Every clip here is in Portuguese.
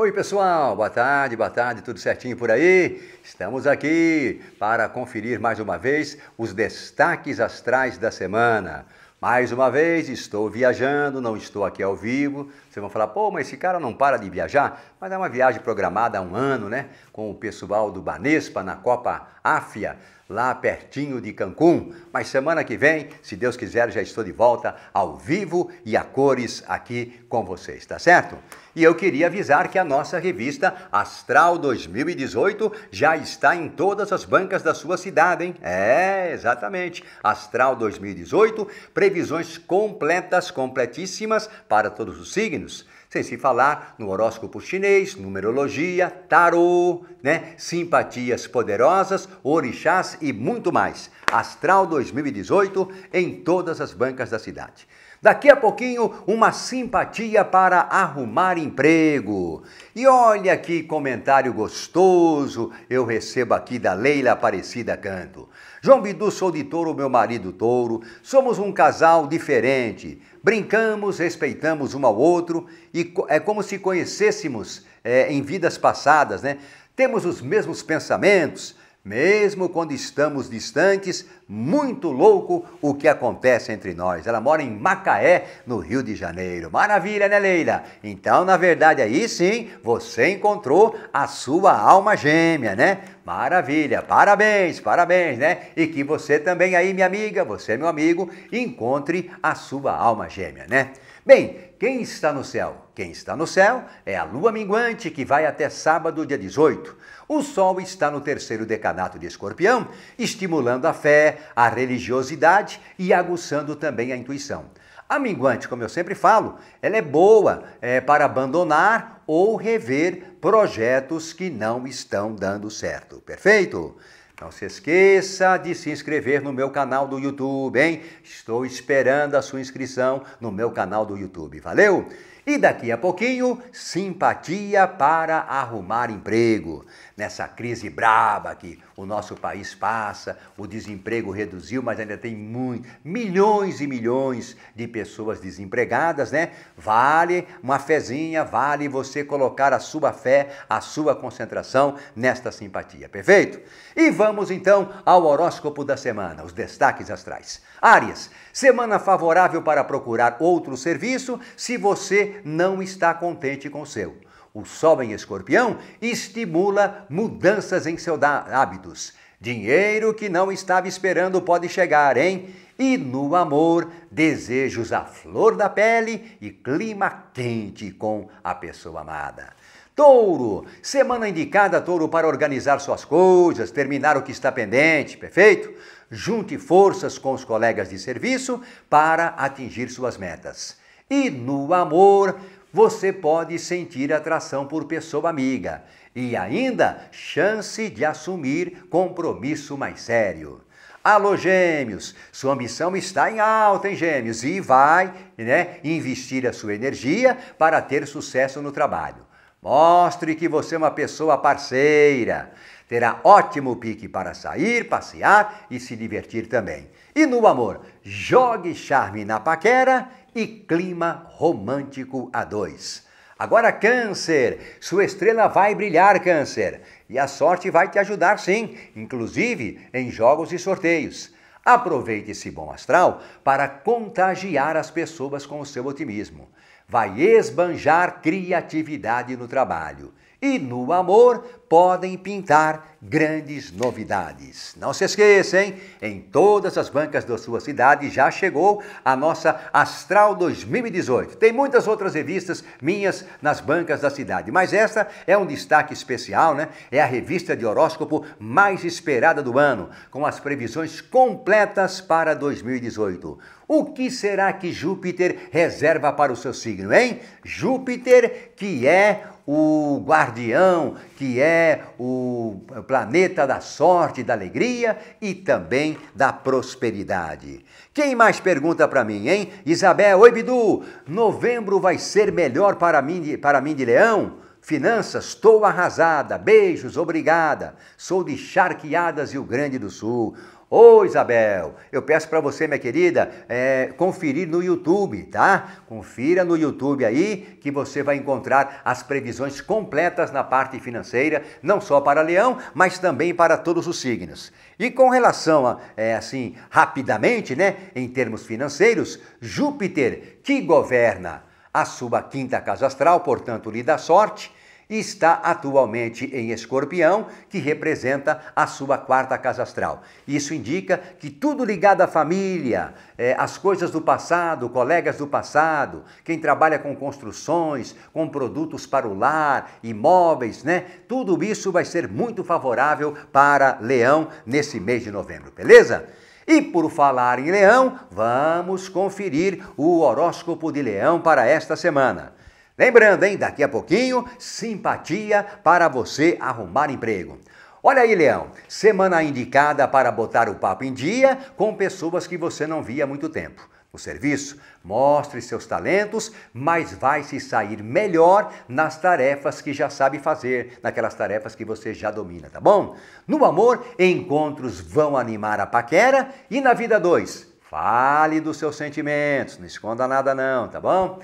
Oi, pessoal, boa tarde, boa tarde, tudo certinho por aí? Estamos aqui para conferir mais uma vez os destaques astrais da semana. Mais uma vez, estou viajando, não estou aqui ao vivo. Vocês vão falar, pô, mas esse cara não para de viajar? Mas é uma viagem programada há um ano, né? Com o pessoal do Banespa na Copa Áfia lá pertinho de Cancún. Mas semana que vem, se Deus quiser, já estou de volta ao vivo e a cores aqui com vocês, tá certo? E eu queria avisar que a nossa revista Astral 2018 já está em todas as bancas da sua cidade, hein? É, exatamente. Astral 2018, previsões completas, completíssimas para todos os signos. Sem se falar no horóscopo chinês, numerologia, tarô, né? simpatias poderosas, orixás e muito mais. Astral 2018 em todas as bancas da cidade. Daqui a pouquinho, uma simpatia para arrumar emprego. E olha que comentário gostoso eu recebo aqui da Leila Aparecida Canto. João Bidu, sou de touro, meu marido touro. Somos um casal diferente brincamos, respeitamos um ao outro e é como se conhecêssemos é, em vidas passadas, né? Temos os mesmos pensamentos, mesmo quando estamos distantes, muito louco o que acontece entre nós. Ela mora em Macaé, no Rio de Janeiro. Maravilha, né, Leila? Então, na verdade, aí sim você encontrou a sua alma gêmea, né? Maravilha, parabéns, parabéns, né? E que você também aí, minha amiga, você, meu amigo, encontre a sua alma gêmea, né? Bem, quem está no céu? Quem está no céu é a lua minguante que vai até sábado, dia 18. O sol está no terceiro decanato de Escorpião, estimulando a fé, a religiosidade e aguçando também a intuição. A minguante, como eu sempre falo, ela é boa é, para abandonar ou rever projetos que não estão dando certo. Perfeito? Não se esqueça de se inscrever no meu canal do YouTube, hein? Estou esperando a sua inscrição no meu canal do YouTube. Valeu! E daqui a pouquinho, simpatia para arrumar emprego. Nessa crise braba que o nosso país passa, o desemprego reduziu, mas ainda tem muito, milhões e milhões de pessoas desempregadas, né? Vale uma fezinha, vale você colocar a sua fé, a sua concentração nesta simpatia, perfeito? E vamos então ao horóscopo da semana, os destaques astrais. Áries, Semana favorável para procurar outro serviço se você não está contente com o seu. O Sol em Escorpião estimula mudanças em seus hábitos. Dinheiro que não estava esperando pode chegar, hein? E no amor, desejos à flor da pele e clima quente com a pessoa amada. Touro, semana indicada, Touro, para organizar suas coisas, terminar o que está pendente, perfeito? Junte forças com os colegas de serviço para atingir suas metas. E no amor, você pode sentir atração por pessoa amiga e ainda chance de assumir compromisso mais sério. Alô, Gêmeos, sua missão está em alta, hein, Gêmeos? E vai né, investir a sua energia para ter sucesso no trabalho. Mostre que você é uma pessoa parceira. Terá ótimo pique para sair, passear e se divertir também. E no amor, jogue charme na paquera e clima romântico a dois. Agora, Câncer, sua estrela vai brilhar, Câncer, e a sorte vai te ajudar sim, inclusive em jogos e sorteios. Aproveite esse bom astral para contagiar as pessoas com o seu otimismo. Vai esbanjar criatividade no trabalho e no amor podem pintar grandes novidades. Não se esqueça, hein? Em todas as bancas da sua cidade já chegou a nossa Astral 2018. Tem muitas outras revistas minhas nas bancas da cidade, mas esta é um destaque especial, né? É a revista de horóscopo mais esperada do ano, com as previsões completas para 2018. O que será que Júpiter reserva para o seu signo, hein? Júpiter, que é o guardião, que é o planeta da sorte, da alegria e também da prosperidade. Quem mais pergunta para mim, hein? Isabel, oi Bidu, novembro vai ser melhor para mim, para mim de leão? Finanças, estou arrasada. Beijos, obrigada. Sou de Charqueadas e o Grande do Sul. Ô Isabel, eu peço para você, minha querida, é, conferir no YouTube, tá? Confira no YouTube aí que você vai encontrar as previsões completas na parte financeira, não só para Leão, mas também para todos os signos. E com relação a, é, assim, rapidamente, né, em termos financeiros, Júpiter, que governa a sua quinta casa astral, portanto, lhe dá sorte está atualmente em Escorpião, que representa a sua quarta casa astral. Isso indica que tudo ligado à família, é, as coisas do passado, colegas do passado, quem trabalha com construções, com produtos para o lar, imóveis, né? Tudo isso vai ser muito favorável para Leão nesse mês de novembro, beleza? E por falar em Leão, vamos conferir o horóscopo de Leão para esta semana. Lembrando, hein, daqui a pouquinho, simpatia para você arrumar emprego. Olha aí, Leão, semana indicada para botar o papo em dia com pessoas que você não via há muito tempo. No serviço, mostre seus talentos, mas vai se sair melhor nas tarefas que já sabe fazer, naquelas tarefas que você já domina, tá bom? No amor, encontros vão animar a paquera e na vida 2, fale dos seus sentimentos, não esconda nada não, tá bom?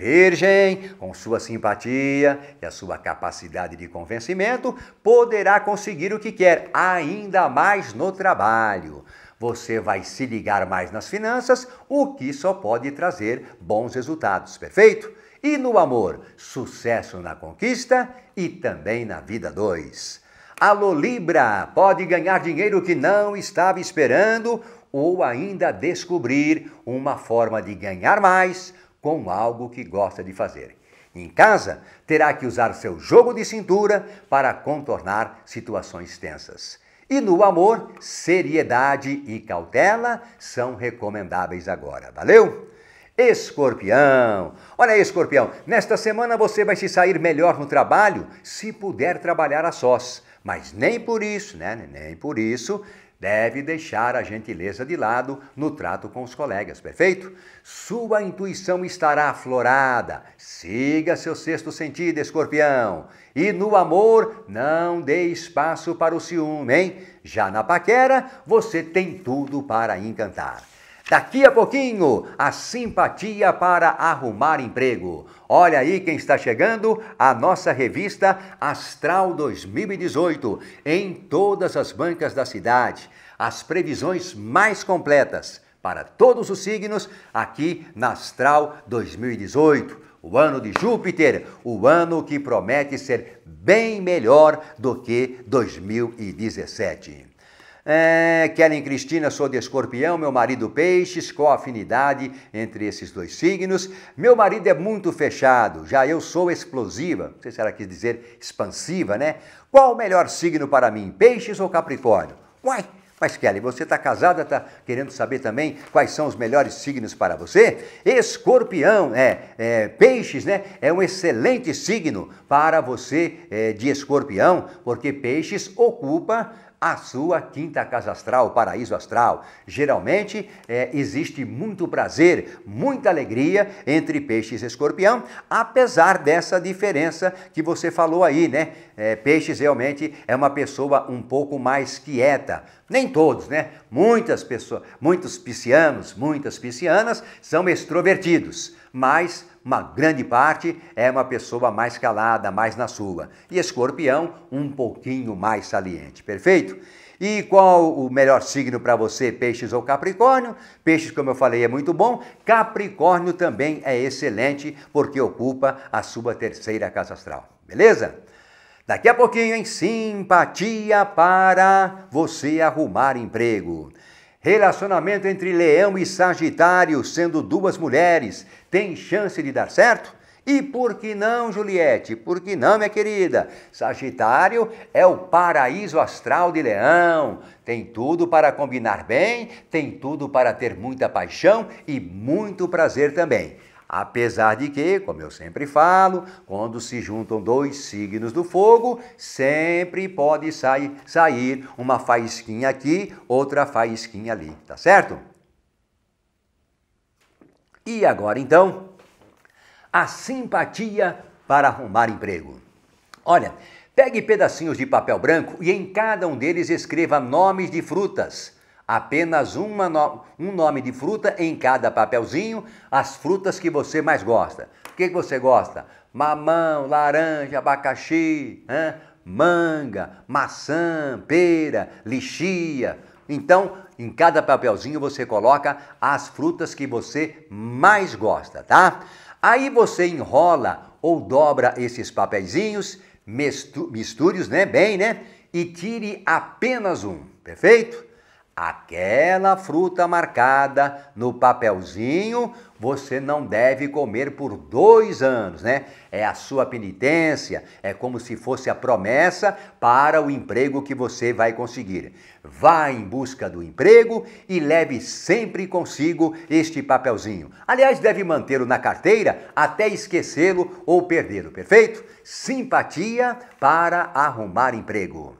Virgem, com sua simpatia e a sua capacidade de convencimento, poderá conseguir o que quer, ainda mais no trabalho. Você vai se ligar mais nas finanças, o que só pode trazer bons resultados, perfeito? E no amor, sucesso na conquista e também na vida 2. Alô Libra, pode ganhar dinheiro que não estava esperando ou ainda descobrir uma forma de ganhar mais com algo que gosta de fazer. Em casa, terá que usar seu jogo de cintura para contornar situações tensas. E no amor, seriedade e cautela são recomendáveis agora. Valeu? Escorpião. Olha aí, escorpião, nesta semana você vai se sair melhor no trabalho se puder trabalhar a sós. Mas nem por isso, né? Nem por isso deve deixar a gentileza de lado no trato com os colegas, perfeito? Sua intuição estará aflorada. Siga seu sexto sentido, escorpião. E no amor, não dê espaço para o ciúme, hein? Já na paquera, você tem tudo para encantar. Daqui a pouquinho, a simpatia para arrumar emprego. Olha aí quem está chegando, a nossa revista Astral 2018, em todas as bancas da cidade. As previsões mais completas para todos os signos aqui na Astral 2018. O ano de Júpiter, o ano que promete ser bem melhor do que 2017. É, Kellen Cristina, sou de escorpião, meu marido peixes, qual a afinidade entre esses dois signos? Meu marido é muito fechado, já eu sou explosiva, não sei se ela quis dizer expansiva, né? Qual o melhor signo para mim, peixes ou capricórnio? Uai, mas Kelly, você está casada, está querendo saber também quais são os melhores signos para você? Escorpião, é, é peixes, né? É um excelente signo para você é, de escorpião, porque peixes ocupa a sua quinta casa astral, paraíso astral. Geralmente é, existe muito prazer, muita alegria entre peixes e escorpião, apesar dessa diferença que você falou aí, né? É, peixes realmente é uma pessoa um pouco mais quieta. Nem todos, né? Muitas pessoas, muitos piscianos, muitas piscianas são extrovertidos mas uma grande parte é uma pessoa mais calada, mais na sua. E escorpião, um pouquinho mais saliente, perfeito? E qual o melhor signo para você, peixes ou capricórnio? Peixes, como eu falei, é muito bom. Capricórnio também é excelente, porque ocupa a sua terceira casa astral, beleza? Daqui a pouquinho, em simpatia para você arrumar emprego. Relacionamento entre Leão e Sagitário, sendo duas mulheres, tem chance de dar certo? E por que não, Juliette? Por que não, minha querida? Sagitário é o paraíso astral de Leão. Tem tudo para combinar bem, tem tudo para ter muita paixão e muito prazer também. Apesar de que, como eu sempre falo, quando se juntam dois signos do fogo, sempre pode sair, sair uma faísquinha aqui, outra faísquinha ali, tá certo? E agora então, a simpatia para arrumar emprego. Olha, pegue pedacinhos de papel branco e em cada um deles escreva nomes de frutas. Apenas no... um nome de fruta em cada papelzinho, as frutas que você mais gosta. O que, você gosta? Mamão, laranja, abacaxi, manga, maçã, pera, lixia. Então, em cada papelzinho você coloca as frutas que você mais gosta, tá? Aí você enrola ou dobra esses papeizinhos, misture-os né, bem, né? E tire apenas um, perfeito? Aquela fruta marcada no papelzinho você não deve comer por dois anos, né? É a sua penitência, é como se fosse a promessa para o emprego que você vai conseguir. Vá em busca do emprego e leve sempre consigo este papelzinho. Aliás, deve mantê-lo na carteira até esquecê-lo ou perdê-lo, perfeito? Simpatia para arrumar emprego.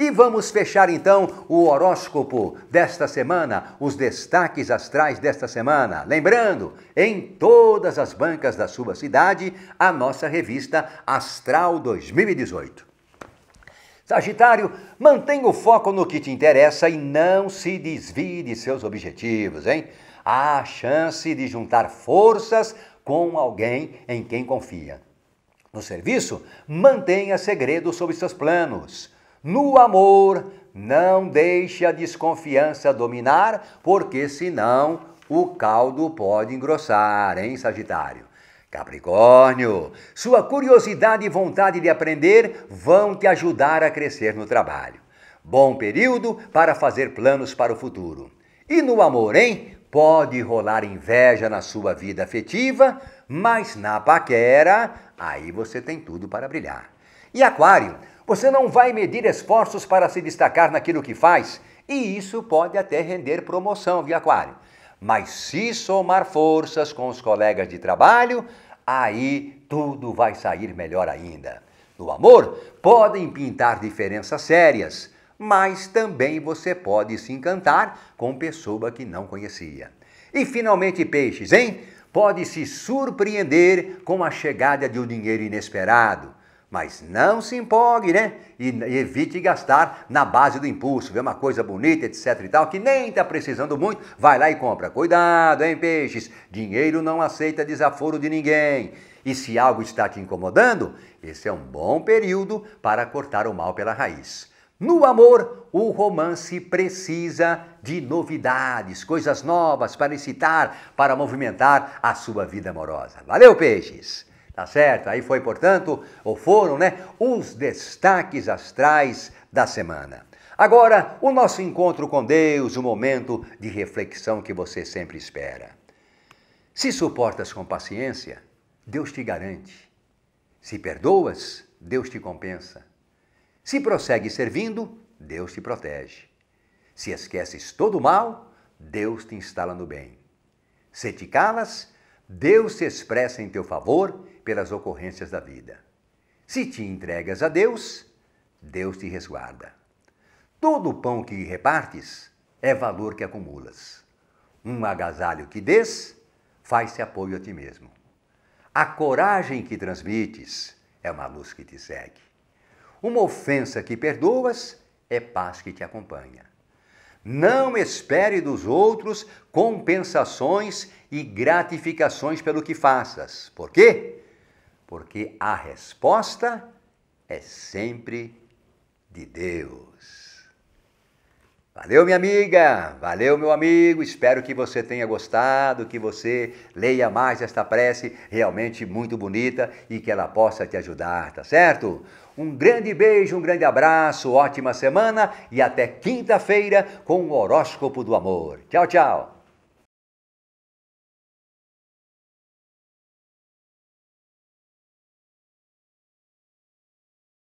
E vamos fechar então o horóscopo desta semana, os destaques astrais desta semana. Lembrando, em todas as bancas da sua cidade, a nossa revista Astral 2018. Sagitário, mantenha o foco no que te interessa e não se desvie de seus objetivos, hein? Há chance de juntar forças com alguém em quem confia. No serviço, mantenha segredo sobre seus planos no amor, não deixe a desconfiança dominar, porque senão o caldo pode engrossar, hein, Sagitário? Capricórnio, sua curiosidade e vontade de aprender vão te ajudar a crescer no trabalho. Bom período para fazer planos para o futuro. E no amor, hein? Pode rolar inveja na sua vida afetiva, mas na paquera, aí você tem tudo para brilhar. E Aquário, você não vai medir esforços para se destacar naquilo que faz, e isso pode até render promoção, viu, Aquário? Mas se somar forças com os colegas de trabalho, aí tudo vai sair melhor ainda. No amor, podem pintar diferenças sérias, mas também você pode se encantar com pessoa que não conhecia. E finalmente, peixes, hein? Pode se surpreender com a chegada de um dinheiro inesperado. Mas não se empolgue, né? E evite gastar na base do impulso. Vê uma coisa bonita, etc e tal, que nem está precisando muito, vai lá e compra. Cuidado, hein, peixes? Dinheiro não aceita desaforo de ninguém. E se algo está te incomodando, esse é um bom período para cortar o mal pela raiz. No amor, o romance precisa de novidades, coisas novas para excitar, para movimentar a sua vida amorosa. Valeu, peixes! Tá certo? Aí foi, portanto, ou foram, né, os destaques astrais da semana. Agora, o nosso encontro com Deus, o momento de reflexão que você sempre espera. Se suportas com paciência, Deus te garante. Se perdoas, Deus te compensa. Se prossegue servindo, Deus te protege. Se esqueces todo o mal, Deus te instala no bem. Se te calas, Deus se expressa em teu favor pelas ocorrências da vida. Se te entregas a Deus, Deus te resguarda. Todo o pão que repartes é valor que acumulas. Um agasalho que dês faz-se apoio a ti mesmo. A coragem que transmites é uma luz que te segue. Uma ofensa que perdoas é paz que te acompanha. Não espere dos outros compensações e gratificações pelo que faças. Por quê? porque a resposta é sempre de Deus. Valeu, minha amiga, valeu, meu amigo. Espero que você tenha gostado, que você leia mais esta prece realmente muito bonita e que ela possa te ajudar, tá certo? Um grande beijo, um grande abraço, ótima semana e até quinta-feira com o horóscopo do amor. Tchau, tchau.